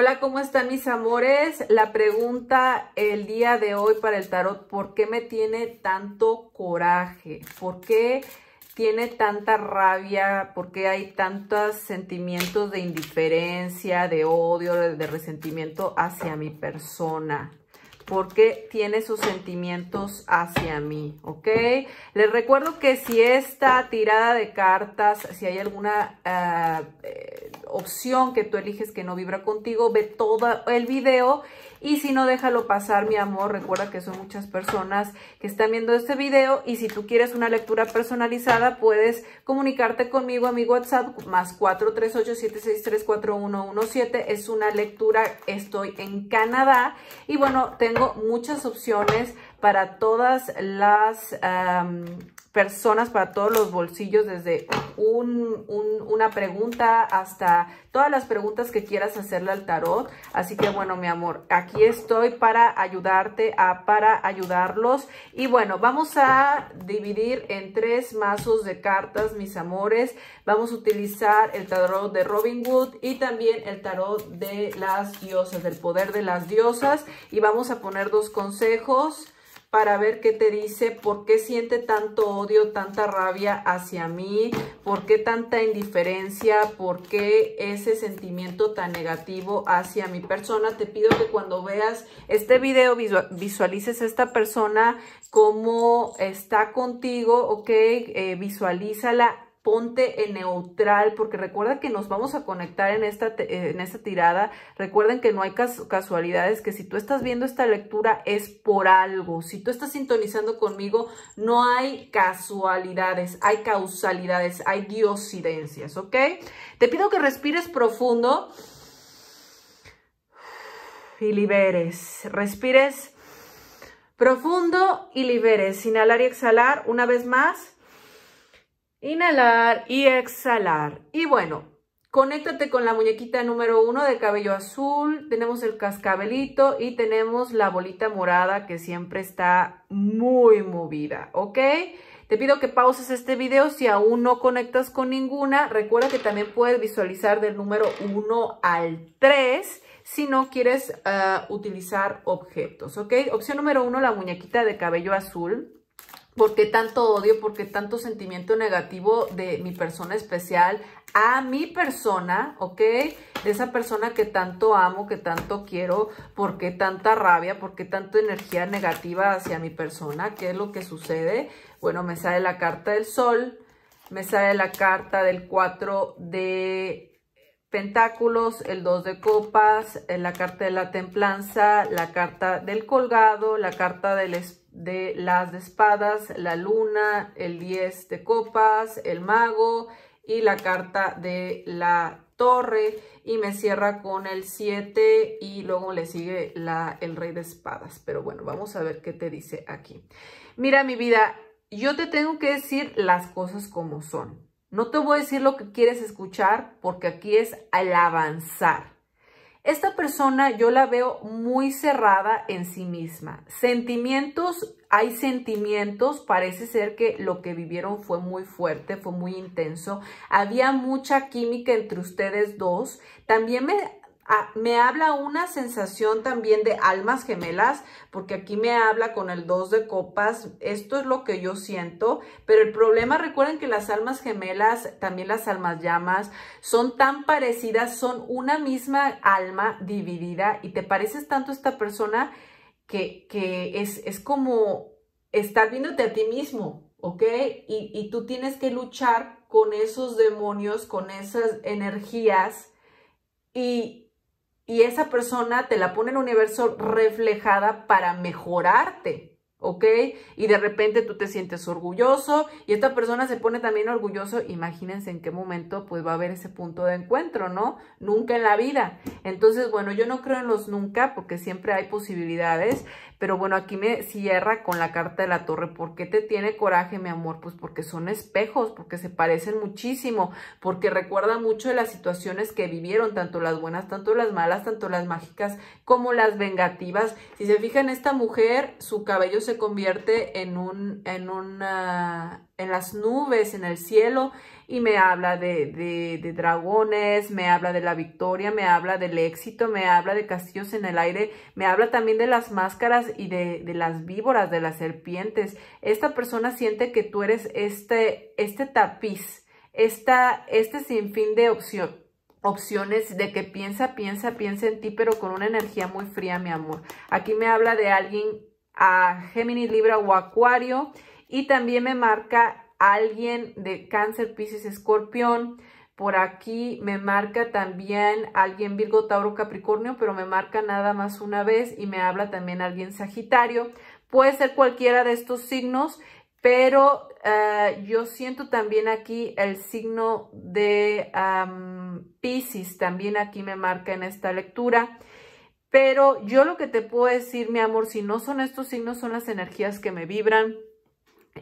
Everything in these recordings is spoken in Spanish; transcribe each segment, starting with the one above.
Hola, ¿cómo están mis amores? La pregunta el día de hoy para el tarot, ¿por qué me tiene tanto coraje? ¿Por qué tiene tanta rabia? ¿Por qué hay tantos sentimientos de indiferencia, de odio, de resentimiento hacia mi persona? porque tiene sus sentimientos hacia mí, ¿ok? Les recuerdo que si esta tirada de cartas, si hay alguna eh, eh, opción que tú eliges que no vibra contigo, ve todo el video y si no, déjalo pasar, mi amor. Recuerda que son muchas personas que están viendo este video. Y si tú quieres una lectura personalizada, puedes comunicarte conmigo a mi WhatsApp, más 438-763-4117. Es una lectura, estoy en Canadá. Y bueno, tengo muchas opciones para todas las personas, para todos los bolsillos, desde una pregunta hasta todas las preguntas que quieras hacerle al tarot. Así que bueno, mi amor, aquí estoy para ayudarte, a, para ayudarlos. Y bueno, vamos a dividir en tres mazos de cartas, mis amores. Vamos a utilizar el tarot de Robin Wood y también el tarot de las diosas, del poder de las diosas. Y vamos a poner dos consejos para ver qué te dice, por qué siente tanto odio, tanta rabia hacia mí, por qué tanta indiferencia, por qué ese sentimiento tan negativo hacia mi persona. Te pido que cuando veas este video visualices a esta persona cómo está contigo, ¿ok? Eh, visualízala ponte en neutral, porque recuerda que nos vamos a conectar en esta, eh, en esta tirada. Recuerden que no hay casualidades, que si tú estás viendo esta lectura es por algo. Si tú estás sintonizando conmigo, no hay casualidades, hay causalidades, hay diosidencias, ¿ok? Te pido que respires profundo y liberes. Respires profundo y liberes. Inhalar y exhalar una vez más. Inhalar y exhalar. Y bueno, conéctate con la muñequita número uno de cabello azul. Tenemos el cascabelito y tenemos la bolita morada que siempre está muy movida, ¿ok? Te pido que pauses este video si aún no conectas con ninguna. Recuerda que también puedes visualizar del número 1 al 3 si no quieres ah, utilizar objetos, ¿ok? Opción número uno, la muñequita de cabello azul. ¿Por qué tanto odio? ¿Por qué tanto sentimiento negativo de mi persona especial a mi persona, ok? De esa persona que tanto amo, que tanto quiero, ¿por qué tanta rabia? ¿Por qué tanta energía negativa hacia mi persona? ¿Qué es lo que sucede? Bueno, me sale la carta del sol, me sale la carta del cuatro de pentáculos, el dos de copas, eh, la carta de la templanza, la carta del colgado, la carta del espíritu de las espadas, la luna, el 10 de copas, el mago y la carta de la torre y me cierra con el 7 y luego le sigue la, el rey de espadas. Pero bueno, vamos a ver qué te dice aquí. Mira mi vida, yo te tengo que decir las cosas como son. No te voy a decir lo que quieres escuchar porque aquí es al avanzar. Esta persona yo la veo muy cerrada en sí misma. Sentimientos, hay sentimientos, parece ser que lo que vivieron fue muy fuerte, fue muy intenso. Había mucha química entre ustedes dos. También me Ah, me habla una sensación también de almas gemelas, porque aquí me habla con el 2 de copas, esto es lo que yo siento, pero el problema, recuerden que las almas gemelas, también las almas llamas, son tan parecidas, son una misma alma dividida y te pareces tanto a esta persona que, que es, como estar viéndote a ti mismo, ¿ok? Y, y tú tienes que luchar con esos demonios, con esas energías. Y, y esa persona te la pone en el universo reflejada para mejorarte. ¿ok? Y de repente tú te sientes orgulloso y esta persona se pone también orgulloso, imagínense en qué momento pues va a haber ese punto de encuentro, ¿no? Nunca en la vida. Entonces, bueno, yo no creo en los nunca porque siempre hay posibilidades, pero bueno, aquí me cierra con la carta de la torre. ¿Por qué te tiene coraje, mi amor? Pues porque son espejos, porque se parecen muchísimo, porque recuerda mucho de las situaciones que vivieron, tanto las buenas, tanto las malas, tanto las mágicas como las vengativas. Si se fijan, esta mujer, su cabello se convierte en, un, en, una, en las nubes, en el cielo, y me habla de, de, dragones, me habla de la victoria, me habla del éxito, me habla de castillos en el aire, me habla también de las máscaras y de, las víboras, de las serpientes. Esta persona siente que tú eres este, este tapiz, esta, este sinfín de opción, opciones de que piensa, piensa, piensa en ti, pero con una energía muy fría, mi amor. Aquí me habla de alguien a Géminis, Libra o Acuario. Y también me marca alguien de Cáncer, Pisces, Escorpión. Por aquí me marca también alguien Virgo, Tauro, Capricornio, pero me marca nada más una vez y me habla también alguien Sagitario. Puede ser cualquiera de estos signos, pero eh, yo siento también aquí el signo de Pisces, también aquí me marca en esta lectura. Pero yo lo que te puedo decir, mi amor, si no son estos signos, son las energías que me vibran.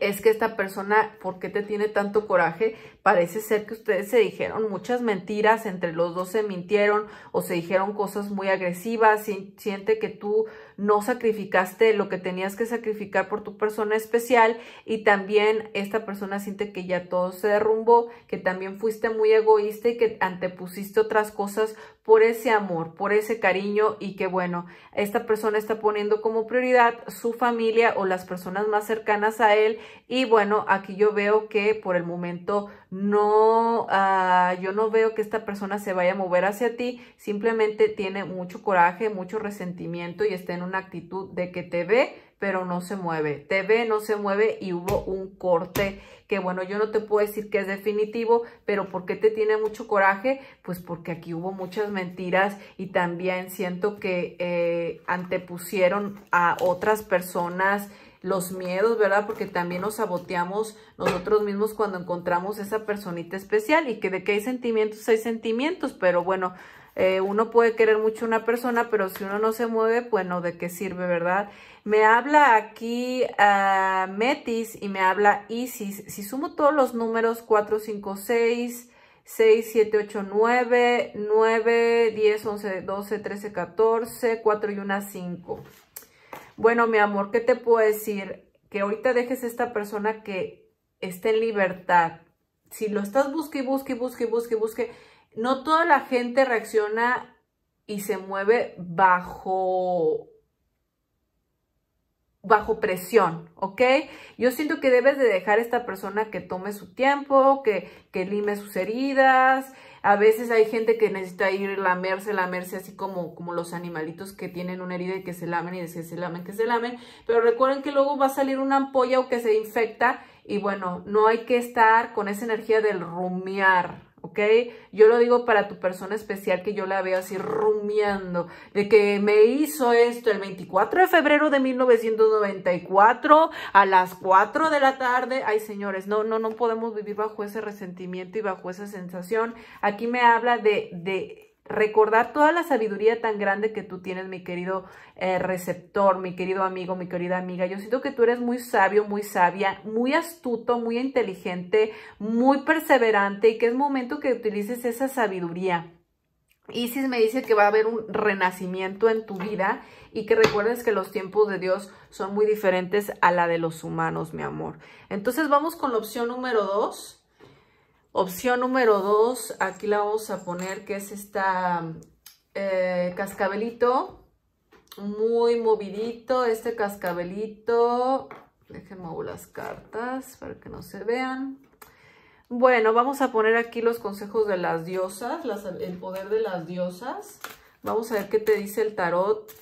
Es que esta persona, ¿por qué te tiene tanto coraje? Parece ser que ustedes se dijeron muchas mentiras, entre los dos se mintieron o se dijeron cosas muy agresivas, siente que tú no sacrificaste lo que tenías que sacrificar por tu persona especial y también esta persona siente que ya todo se derrumbó, que también fuiste muy egoísta y que antepusiste otras cosas por ese amor, por ese cariño y que bueno, esta persona está poniendo como prioridad su familia o las personas más cercanas a él y bueno, aquí yo veo que por el momento no, ah, yo no veo que esta persona se vaya a mover hacia ti, simplemente tiene mucho coraje, mucho resentimiento y está en una actitud de que te ve, pero no se mueve. Te ve, no se mueve y hubo un corte que bueno, yo no te puedo decir que es definitivo, pero ¿por qué te tiene mucho coraje? Pues porque aquí hubo muchas mentiras y también siento que eh, antepusieron a otras personas, los miedos, ¿verdad? Porque también nos saboteamos nosotros mismos cuando encontramos esa personita especial y que de qué hay sentimientos, hay sentimientos, pero bueno, eh, uno puede querer mucho a una persona, pero si uno no se mueve, bueno, ¿de qué sirve, verdad? Me habla aquí ah, Metis y me habla Isis. Si sumo todos los números 4, 5, 6, 6, 7, 8, 9, 9, 10, 11, 12, 13, 14, 4 y 1, 5. Bueno, mi amor, ¿qué te puedo decir? Que ahorita dejes a esta persona que esté en libertad. Si lo estás busque, busque, busque, busque, busque, no toda la gente reacciona y se mueve bajo bajo presión, ¿ok? Yo siento que debes de dejar a esta persona que tome su tiempo, que, que lime sus heridas, a veces hay gente que necesita ir lamerse, lamerse así como, como los animalitos que tienen una herida y que se lamen y que se lamen, que se lamen, pero recuerden que luego va a salir una ampolla o que se infecta y bueno, no hay que estar con esa energía del rumiar, ¿ok? Yo lo digo para tu persona especial que yo la veo así rumiando, de que me hizo esto el 24 de febrero de 1994 a las 4 de la tarde. Ay, señores, no, no, no podemos vivir bajo ese resentimiento y bajo esa sensación. Aquí me habla de, de recordar toda la sabiduría tan grande que tú tienes, mi querido eh, receptor, mi querido amigo, mi querida amiga. Yo siento que tú eres muy sabio, muy sabia, muy astuto, muy inteligente, muy perseverante y que es momento que utilices esa sabiduría. Isis me dice que va a haber un renacimiento en tu vida y que recuerdes que los tiempos de Dios son muy diferentes a la de los humanos, mi amor. Entonces vamos con la opción número dos Opción número 2, aquí la vamos a poner, que es esta eh, cascabelito, muy movidito, este cascabelito, déjenme las cartas para que no se vean. Bueno, vamos a poner aquí los consejos de las diosas, el poder de las diosas. Vamos a ver qué te dice el tarot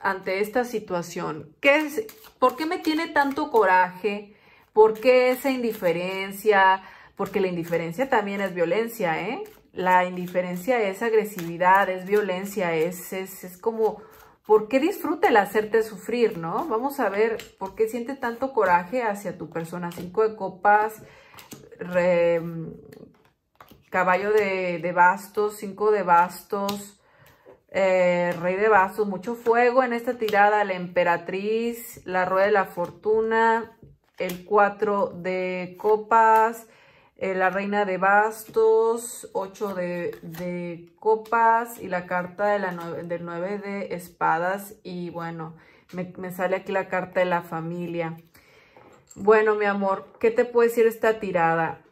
ante esta situación. ¿Qué ¿Por qué me tiene tanto coraje? ¿Por qué esa indiferencia? Porque la indiferencia también es violencia, ¿eh? La indiferencia es agresividad, es violencia, es, es, como, ¿por qué disfruta el hacerte sufrir, no? Vamos a ver, ¿por qué siente tanto coraje hacia tu persona? Cinco de copas, caballo de, bastos, cinco de bastos, eh, rey de bastos, mucho fuego en esta tirada, la emperatriz, la rueda de la fortuna, el cuatro de copas, eh, la reina de bastos, 8 de, de, copas y la carta de la del 9 de espadas. Y bueno, me, me sale aquí la carta de la familia. Bueno, mi amor, ¿qué te puede decir esta tirada?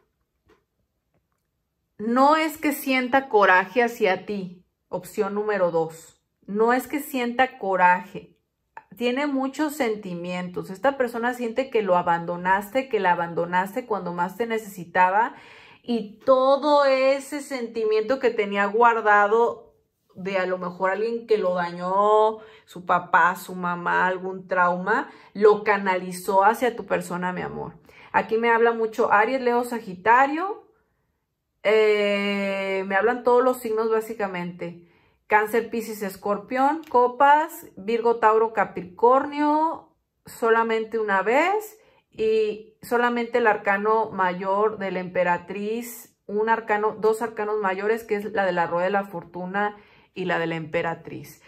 No es que sienta coraje hacia ti, opción número 2. No es que sienta coraje tiene muchos sentimientos. Esta persona siente que lo abandonaste, que la abandonaste cuando más te necesitaba y todo ese sentimiento que tenía guardado de a lo mejor alguien que lo dañó, su papá, su mamá, algún trauma, lo canalizó hacia tu persona, mi amor. Aquí me habla mucho Aries, Leo, Sagitario. Eh, me hablan todos los signos básicamente. Cáncer, Pisces, Escorpión, Copas, Virgo, Tauro, Capricornio, solamente una vez y solamente el arcano mayor de la emperatriz, un arcano, dos arcanos mayores que es la de la rueda de la fortuna y la de la emperatriz.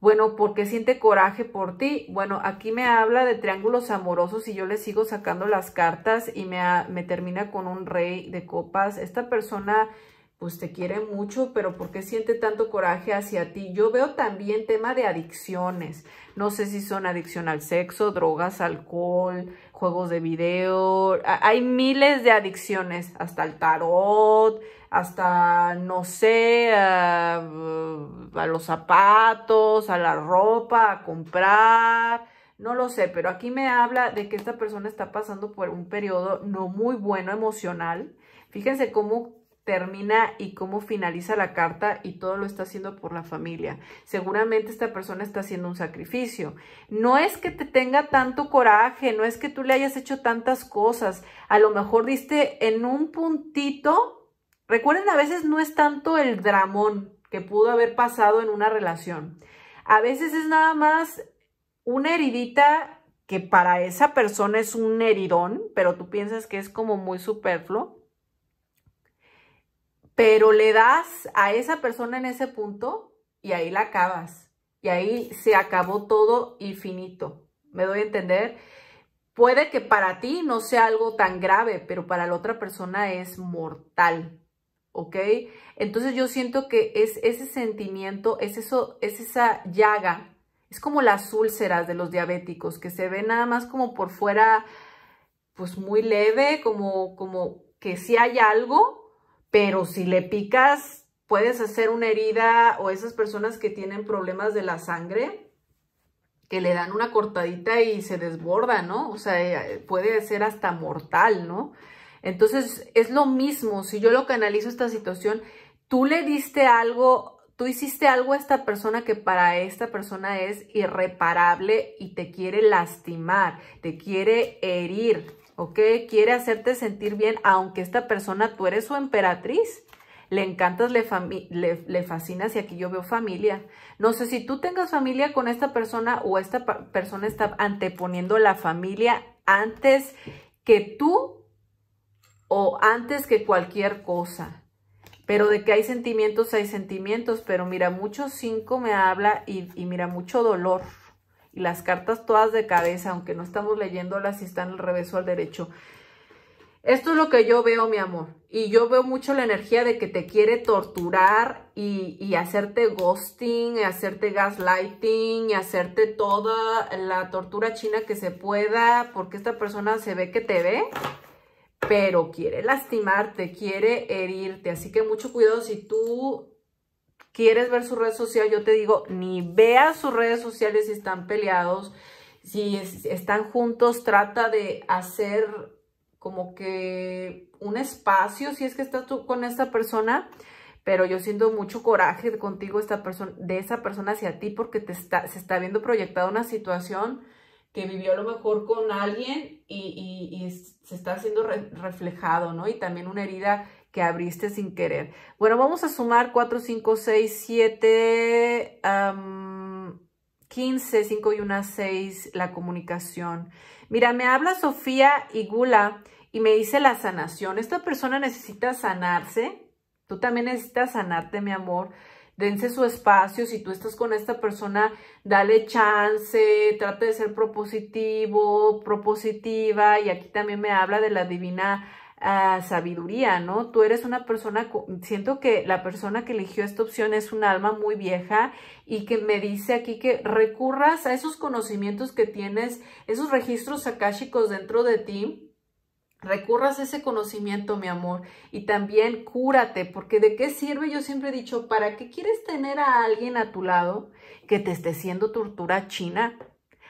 Bueno, porque siente coraje por ti? Bueno, aquí me habla de triángulos amorosos y yo le sigo sacando las cartas y me, me termina con un rey de copas. Esta persona pues te quiere mucho, pero ¿por qué siente tanto coraje hacia ti? Yo veo también tema de adicciones. No sé si son adicción al sexo, drogas, alcohol, juegos de video. Hay miles de adicciones, hasta el tarot, hasta, no sé, a, a los zapatos, a la ropa, a comprar. No lo sé, pero aquí me habla de que esta persona está pasando por un periodo no muy bueno emocional. Fíjense cómo termina y cómo finaliza la carta y todo lo está haciendo por la familia. Seguramente esta persona está haciendo un sacrificio. No es que te tenga tanto coraje, no es que tú le hayas hecho tantas cosas. A lo mejor diste en un puntito. Recuerden, a veces no es tanto el dramón que pudo haber pasado en una relación. A veces es nada más una heridita que para esa persona es un heridón, pero tú piensas que es como muy superfluo pero le das a esa persona en ese punto y ahí la acabas. Y ahí se acabó todo infinito. ¿Me doy a entender? Puede que para ti no sea algo tan grave, pero para la otra persona es mortal. ¿Ok? Entonces yo siento que es ese sentimiento, es, eso, es esa llaga, es como las úlceras de los diabéticos, que se ven nada más como por fuera, pues muy leve, como, como que si hay algo, pero si le picas, puedes hacer una herida o esas personas que tienen problemas de la sangre, que le dan una cortadita y se desborda, ¿no? O sea, eh, puede ser hasta mortal, ¿no? Entonces, es lo mismo, si yo lo canalizo esta situación, tú le diste algo, tú hiciste algo a esta persona que para esta persona es irreparable y te quiere lastimar, te quiere herir, ¿ok? Quiere hacerte sentir bien, aunque esta persona, tú eres su emperatriz, le encantas, le, le, fascinas y aquí yo veo familia. No sé si tú tengas familia con esta persona o esta persona está anteponiendo la familia antes que tú o antes que cualquier cosa. Pero de que hay sentimientos, hay sentimientos. Pero mira, mucho cinco me habla y mira, mucho dolor y las cartas todas de cabeza, aunque no estamos leyéndolas y están al revés o al derecho. Esto es lo que yo veo, mi amor. Y yo veo mucho la energía de que te quiere torturar y, y hacerte ghosting, hacerte gaslighting, hacerte toda la tortura china que se pueda, porque esta persona se ve que te ve, pero quiere lastimarte, quiere herirte. Así que mucho cuidado si tú quieres ver su red social, yo te digo, ni veas sus redes sociales si están peleados, si están juntos, trata de hacer como que un espacio si es que estás tú con esta persona, pero yo siento mucho coraje contigo esta persona, de esa persona hacia ti porque te está, se está viendo proyectada una situación que vivió a lo mejor con alguien y, se está haciendo reflejado, ¿no? Y también una herida que abriste sin querer. Bueno, vamos a sumar 4, 5, 6, 7, 15, 5 y una 6, la comunicación. Mira, me habla Sofía Igula y me dice la sanación. Esta persona necesita sanarse. Tú también necesitas sanarte, mi amor. Dense su espacio. Si tú estás con esta persona, dale chance. Trata de ser propositivo, propositiva. Y aquí también me habla de la divina sabiduría, ¿no? Tú eres una persona, siento que la persona que eligió esta opción es un alma muy vieja y que me dice aquí que recurras a esos conocimientos que tienes, esos registros akáshicos dentro de ti, Recurras ese conocimiento, mi amor, y también cúrate, porque de qué sirve, yo siempre he dicho, ¿para qué quieres tener a alguien a tu lado que te esté siendo tortura china?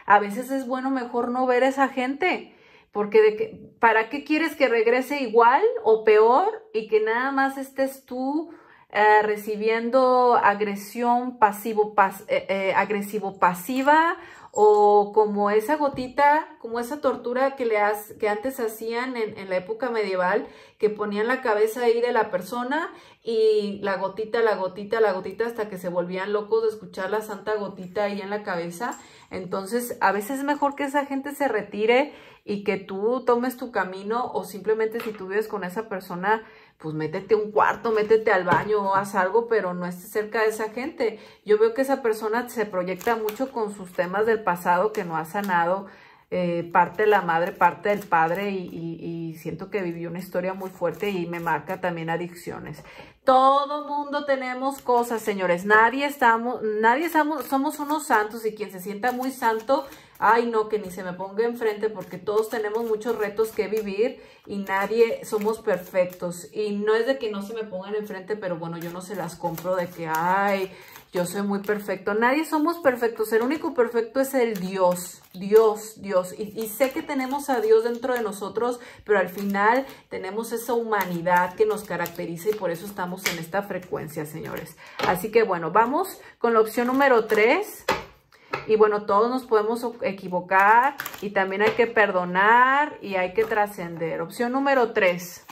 A veces es bueno mejor no ver a esa gente, porque de ¿para qué quieres que regrese igual o peor y que nada más estés tú eh, recibiendo agresión pasivo, eh, eh, agresivo pasiva o como esa gotita, como esa tortura que, le que antes hacían en, en, la época medieval, que ponían la cabeza ahí de la persona y la gotita, la gotita, la gotita, hasta que se volvían locos de escuchar la santa gotita ahí en la cabeza. Entonces, a veces es mejor que esa gente se retire y que tú tomes tu camino o simplemente si tú vives con esa persona, pues métete un cuarto, métete al baño o haz algo, pero no estés cerca de esa gente. Yo veo que esa persona se proyecta mucho con sus temas del pasado que no ha sanado, eh, parte de la madre, parte del padre y, y, siento que vivió una historia muy fuerte y me marca también adicciones. Todo mundo tenemos cosas, señores. Nadie estamos, nadie estamos, somos unos santos y quien se sienta muy santo ay no, que ni se me ponga enfrente porque todos tenemos muchos retos que vivir y nadie somos perfectos. Y no es de que no se me pongan enfrente, pero bueno, yo no se las compro de que, ay, yo soy muy perfecto. Nadie somos perfectos, el único perfecto es el Dios, Dios, Dios. Y, sé que tenemos a Dios dentro de nosotros, pero al final tenemos esa humanidad que nos caracteriza y por eso estamos en esta frecuencia, señores. Así que bueno, vamos con la opción número 3. Y bueno, todos nos podemos equivocar y también hay que perdonar y hay que trascender. Opción número tres.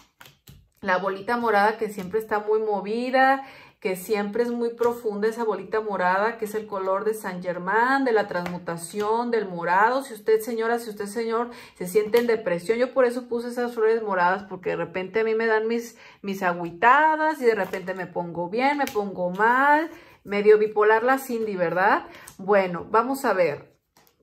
La bolita morada que siempre está muy movida, que siempre es muy profunda esa bolita morada, que es el color de San Germán, de la transmutación, del morado. Si usted, señora, si usted, señor, se siente en depresión, yo por eso puse esas flores moradas, porque de repente a mí me dan mis, mis agüitadas y de repente me pongo bien, me pongo mal Medio bipolar la Cindy, ¿verdad? Bueno, vamos a ver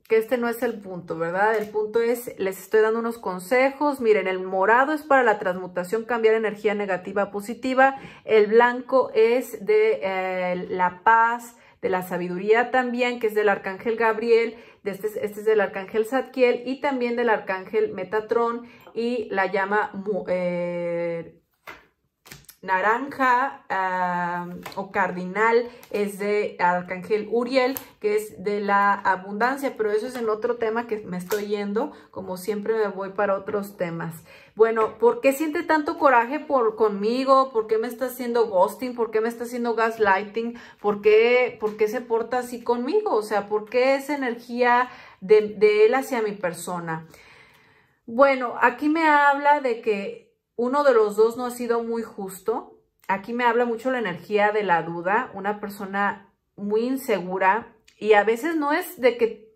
que este no es el punto, ¿verdad? El punto es, les estoy dando unos consejos. Miren, el morado es para la transmutación, cambiar energía negativa a positiva. El blanco es de eh, la paz, de la sabiduría también, que es del arcángel Gabriel, de este, este es del arcángel Zadkiel y también del arcángel Metatrón y la llama eh, naranja ah, o cardinal es de Arcángel Uriel, que es de la abundancia, pero eso es en otro tema que me estoy yendo, como siempre me voy para otros temas. Bueno, ¿por qué siente tanto coraje por, conmigo? ¿Por qué me está haciendo ghosting? ¿Por qué me está haciendo gaslighting? ¿Por qué, ¿Por qué se porta así conmigo? O sea, ¿por qué esa energía de él hacia mi persona? Bueno, aquí me habla de que uno de los dos no ha sido muy justo. Aquí me habla mucho la energía de la duda, una persona muy insegura y a veces no es de que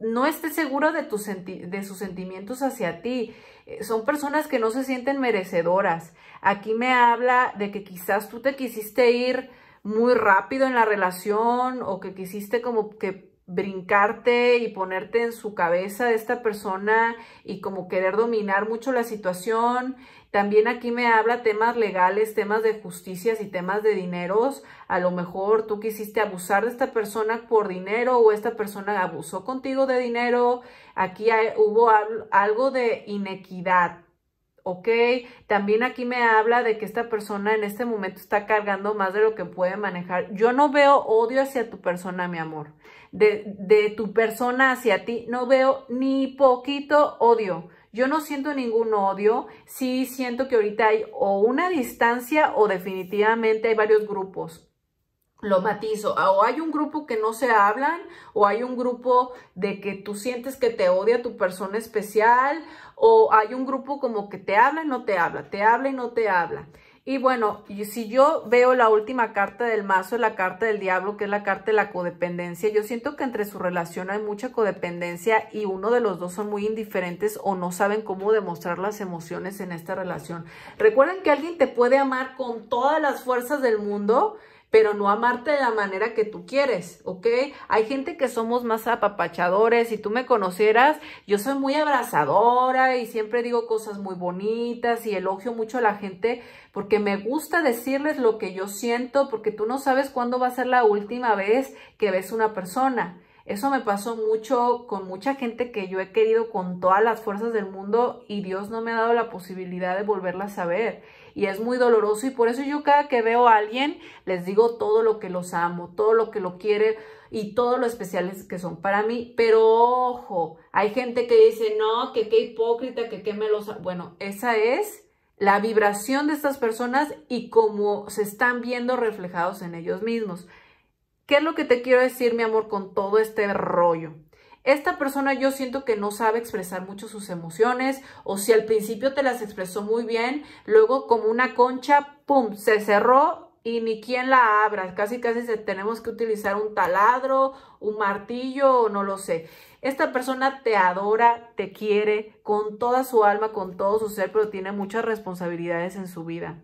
no esté seguro de, tus de sus sentimientos hacia ti. Eh, son personas que no se sienten merecedoras. Aquí me habla de que quizás tú te quisiste ir muy rápido en la relación o que quisiste como que brincarte y ponerte en su cabeza de esta persona y como querer dominar mucho la situación también aquí me habla temas legales, temas de justicias y temas de dineros. A lo mejor tú quisiste abusar de esta persona por dinero o esta persona abusó contigo de dinero. Aquí hubo algo de inequidad, ¿ok? También aquí me habla de que esta persona en este momento está cargando más de lo que puede manejar. Yo no veo odio hacia tu persona, mi amor. De, de tu persona hacia ti no veo ni poquito odio. Yo no siento ningún odio, sí siento que ahorita hay o una distancia o definitivamente hay varios grupos lo matizo, o hay un grupo que no se hablan, o hay un grupo de que tú sientes que te odia tu persona especial, o hay un grupo como que te habla y no te habla, te habla y no te habla. Y bueno, si yo veo la última carta del mazo, la carta del diablo, que es la carta de la codependencia, yo siento que entre su relación hay mucha codependencia y uno de los dos son muy indiferentes o no saben cómo demostrar las emociones en esta relación. Recuerden que alguien te puede amar con todas las fuerzas del mundo, pero no amarte de la manera que tú quieres, ¿ok? Hay gente que somos más apapachadores, si tú me conocieras, yo soy muy abrazadora y siempre digo cosas muy bonitas y elogio mucho a la gente porque me gusta decirles lo que yo siento, porque tú no sabes cuándo va a ser la última vez que ves una persona. Eso me pasó mucho con mucha gente que yo he querido con todas las fuerzas del mundo y Dios no me ha dado la posibilidad de volverla a ver. Y es muy doloroso y por eso yo cada que veo a alguien les digo todo lo que los amo, todo lo que lo quiere y todo lo especiales que son para mí. Pero ojo, hay gente que dice, no, que qué hipócrita, que qué melosa. Bueno, esa es la vibración de estas personas y cómo se están viendo reflejados en ellos mismos. ¿Qué es lo que te quiero decir, mi amor, con todo este rollo? Esta persona yo siento que no sabe expresar mucho sus emociones o si al principio te las expresó muy bien, luego como una concha, ¡pum!, se cerró y ni quien la abra. Casi, casi se, tenemos que utilizar un taladro, un martillo, o no lo sé. Esta persona te adora, te quiere con toda su alma, con todo su ser, pero tiene muchas responsabilidades en su vida.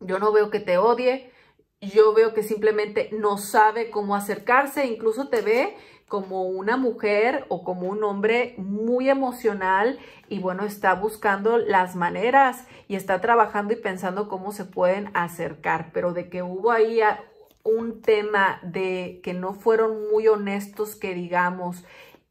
Yo no veo que te odie, yo veo que simplemente no sabe cómo acercarse, incluso te ve como una mujer o como un hombre muy emocional y bueno, está buscando las maneras y está trabajando y pensando cómo se pueden acercar, pero de que hubo ahí un tema de que no fueron muy honestos, que digamos,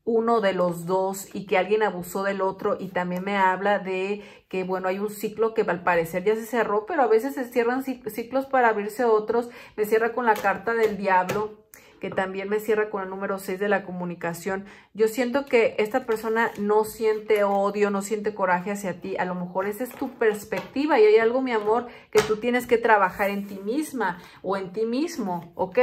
uno de los dos y que alguien abusó del otro y también me habla de que bueno hay un ciclo que al parecer ya se cerró pero a veces se cierran ciclos para abrirse otros me cierra con la carta del diablo que también me cierra con el número 6 de la comunicación. Yo siento que esta persona no siente odio, no siente coraje hacia ti. A lo mejor esa es tu perspectiva y hay algo, mi amor, que tú tienes que trabajar en ti misma o en ti mismo, ¿ok?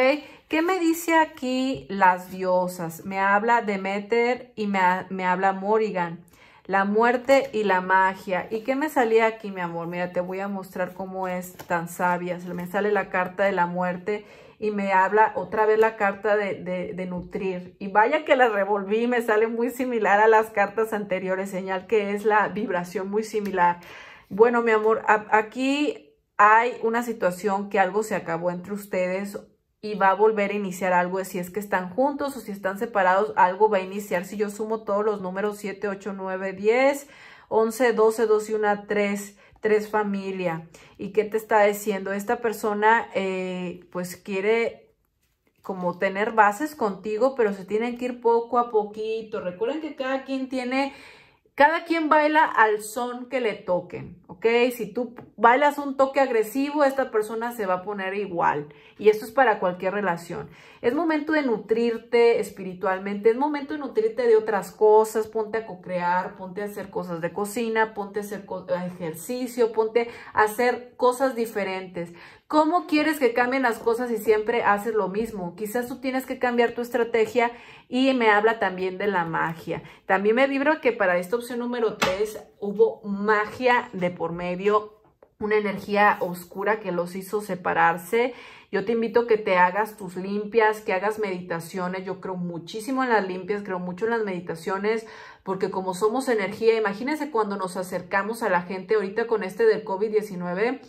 ¿Qué me dice aquí las diosas? Me habla Demeter y me, habla Morrigan la muerte y la magia. ¿Y qué me salía aquí, mi amor? Mira, te voy a mostrar cómo es tan sabia. Se me sale la carta de la muerte y me habla otra vez la carta de, de, nutrir. Y vaya que la revolví, me sale muy similar a las cartas anteriores, señal que es la vibración muy similar. Bueno, mi amor, aquí hay una situación que algo se acabó entre ustedes y va a volver a iniciar algo. Si es que están juntos o si están separados, algo va a iniciar. Si yo sumo todos los números 7, 8, 9, 10, 11, 12, 12 y 1, 3, Tres, familia. ¿Y qué te está diciendo? Esta persona eh, pues quiere como tener bases contigo, pero se tienen que ir poco a poquito. Recuerden que cada quien tiene cada quien baila al son que le toquen, ¿ok? Si tú bailas un toque agresivo, esta persona se va a poner igual. Y esto es para cualquier relación. Es momento de nutrirte espiritualmente, es momento de nutrirte de otras cosas, ponte a cocrear, ponte a hacer cosas de cocina, ponte a hacer ejercicio, ponte a hacer cosas diferentes. ¿Cómo quieres que cambien las cosas si siempre haces lo mismo? Quizás tú tienes que cambiar tu estrategia y me habla también de la magia. También me vibra que para esta opción número 3 hubo magia de por medio, una energía oscura que los hizo separarse. Yo te invito a que te hagas tus limpias, que hagas meditaciones. Yo creo muchísimo en las limpias, creo mucho en las meditaciones, porque como somos energía, imagínense cuando nos acercamos a la gente ahorita con este del COVID-19,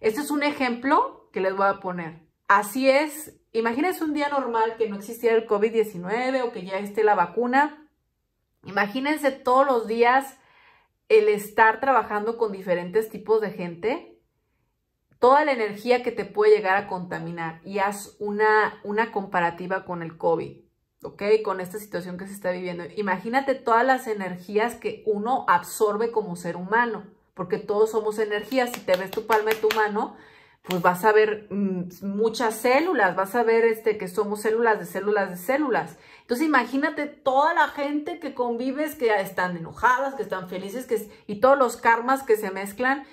este es un ejemplo que les voy a poner. Así es, imagínense un día normal que no existiera el COVID-19 o que ya esté la vacuna. Imagínense todos los días el estar trabajando con diferentes tipos de gente, toda la energía que te puede llegar a contaminar y haz una, comparativa con el COVID. ¿ok? Con esta situación que se está viviendo. Imagínate todas las energías que uno absorbe como ser humano porque todos somos energía. Si te ves tu palma y tu mano, pues vas a ver mm, muchas células, vas a ver este, que somos células de células de células. Entonces imagínate toda la gente que convives, que están enojadas, que están felices, que, y todos los karmas que se mezclan.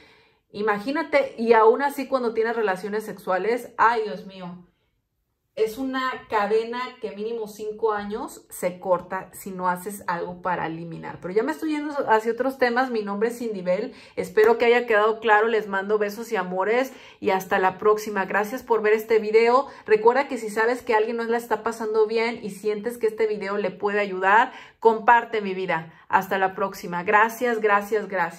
Imagínate, y aún así cuando tienes relaciones sexuales, ay Dios mío, es una cadena que mínimo cinco años se corta si no haces algo para eliminar. Pero ya me estoy yendo hacia otros temas. Mi nombre es Bell. Espero que haya quedado claro. Les mando besos y amores y hasta la próxima. Gracias por ver este video. Recuerda que si sabes que alguien no la está pasando bien y sientes que este video le puede ayudar, comparte mi vida. Hasta la próxima. Gracias, gracias, gracias.